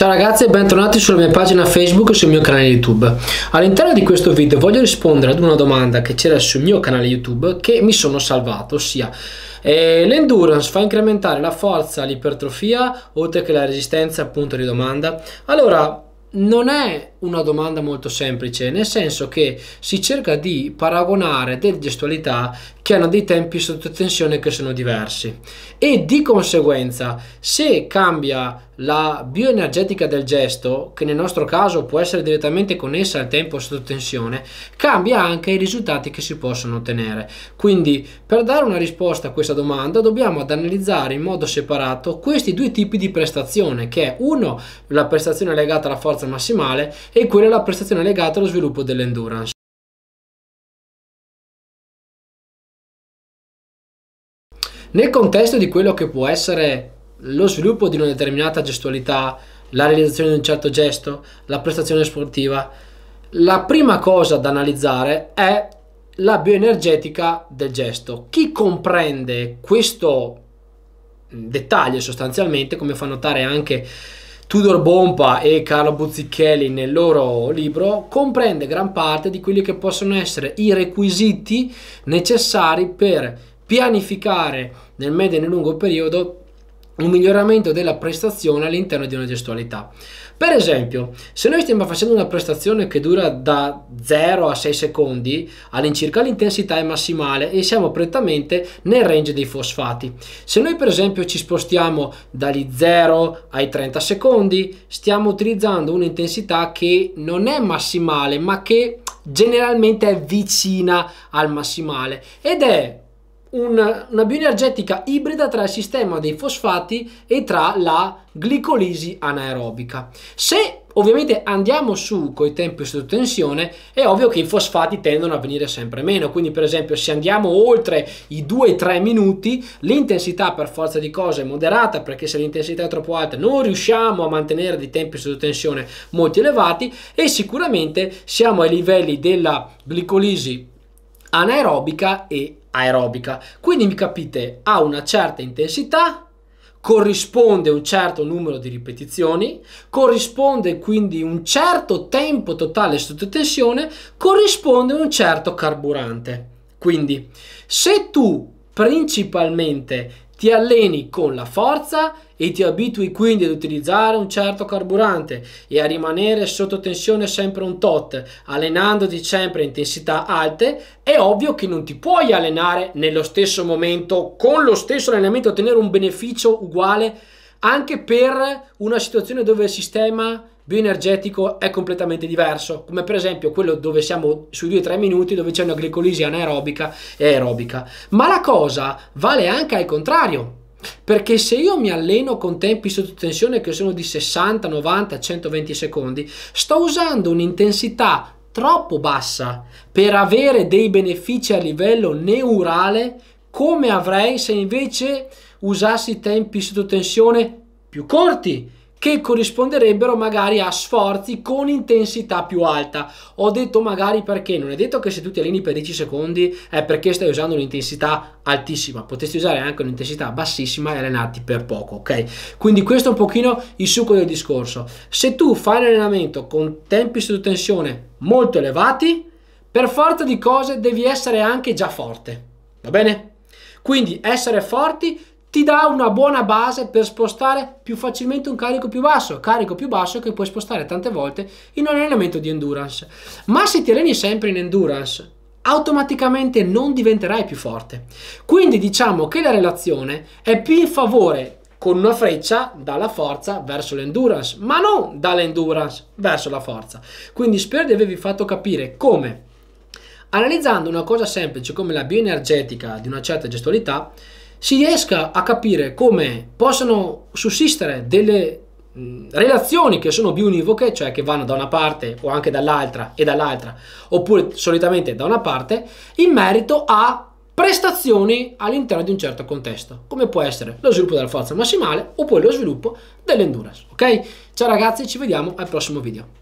Ciao ragazzi e bentornati sulla mia pagina Facebook e sul mio canale YouTube. All'interno di questo video voglio rispondere ad una domanda che c'era sul mio canale YouTube che mi sono salvato, ossia eh, l'endurance fa incrementare la forza, l'ipertrofia oltre che la resistenza appunto di domanda? Allora, non è una domanda molto semplice, nel senso che si cerca di paragonare delle gestualità che hanno dei tempi sotto tensione che sono diversi e di conseguenza se cambia la bioenergetica del gesto, che nel nostro caso può essere direttamente connessa al tempo sotto tensione, cambia anche i risultati che si possono ottenere. Quindi, per dare una risposta a questa domanda, dobbiamo ad analizzare in modo separato questi due tipi di prestazione, che è uno la prestazione legata alla forza massimale e quella la prestazione legata allo sviluppo dell'endurance. Nel contesto di quello che può essere lo sviluppo di una determinata gestualità, la realizzazione di un certo gesto, la prestazione sportiva, la prima cosa da analizzare è la bioenergetica del gesto. Chi comprende questo dettaglio sostanzialmente, come fa notare anche Tudor Bompa e Carlo Buzzichelli nel loro libro comprende gran parte di quelli che possono essere i requisiti necessari per pianificare nel medio e nel lungo periodo un miglioramento della prestazione all'interno di una gestualità. Per esempio, se noi stiamo facendo una prestazione che dura da 0 a 6 secondi, all'incirca l'intensità è massimale e siamo prettamente nel range dei fosfati. Se noi per esempio ci spostiamo dagli 0 ai 30 secondi, stiamo utilizzando un'intensità che non è massimale, ma che generalmente è vicina al massimale ed è una, una bioenergetica ibrida tra il sistema dei fosfati e tra la glicolisi anaerobica. Se ovviamente andiamo su con i tempi sotto tensione, è ovvio che i fosfati tendono a venire sempre meno, quindi per esempio se andiamo oltre i 2-3 minuti, l'intensità per forza di cose è moderata, perché se l'intensità è troppo alta non riusciamo a mantenere dei tempi sotto tensione molto elevati e sicuramente siamo ai livelli della glicolisi anaerobica e aerobica. Quindi mi capite, ha una certa intensità, corrisponde un certo numero di ripetizioni, corrisponde quindi un certo tempo totale sotto tensione, corrisponde un certo carburante. Quindi se tu principalmente ti alleni con la forza e ti abitui quindi ad utilizzare un certo carburante e a rimanere sotto tensione sempre un tot, allenandoti sempre a intensità alte, è ovvio che non ti puoi allenare nello stesso momento, con lo stesso allenamento, ottenere un beneficio uguale anche per una situazione dove il sistema bioenergetico è completamente diverso, come per esempio quello dove siamo sui 2-3 minuti, dove c'è una glicolisi anaerobica e aerobica. Ma la cosa vale anche al contrario. Perché se io mi alleno con tempi sotto tensione che sono di 60, 90, 120 secondi, sto usando un'intensità troppo bassa per avere dei benefici a livello neurale come avrei se invece usassi tempi sotto tensione più corti che corrisponderebbero magari a sforzi con intensità più alta. Ho detto magari perché non è detto che se tu ti alleni per 10 secondi è perché stai usando un'intensità altissima, potresti usare anche un'intensità bassissima e allenarti per poco, ok? Quindi questo è un pochino il succo del discorso. Se tu fai un allenamento con tempi su tensione molto elevati, per forza di cose devi essere anche già forte, va bene? Quindi essere forti ti dà una buona base per spostare più facilmente un carico più basso, carico più basso che puoi spostare tante volte in un allenamento di endurance. Ma se ti alleni sempre in endurance, automaticamente non diventerai più forte. Quindi diciamo che la relazione è più in favore con una freccia dalla forza verso l'endurance, ma non dall'endurance verso la forza. Quindi spero di avervi fatto capire come analizzando una cosa semplice come la bioenergetica di una certa gestualità si riesca a capire come possano sussistere delle relazioni che sono biunivoche, cioè che vanno da una parte o anche dall'altra e dall'altra, oppure solitamente da una parte, in merito a prestazioni all'interno di un certo contesto, come può essere lo sviluppo della forza massimale oppure lo sviluppo dell'endurance. Ok? Ciao ragazzi, ci vediamo al prossimo video.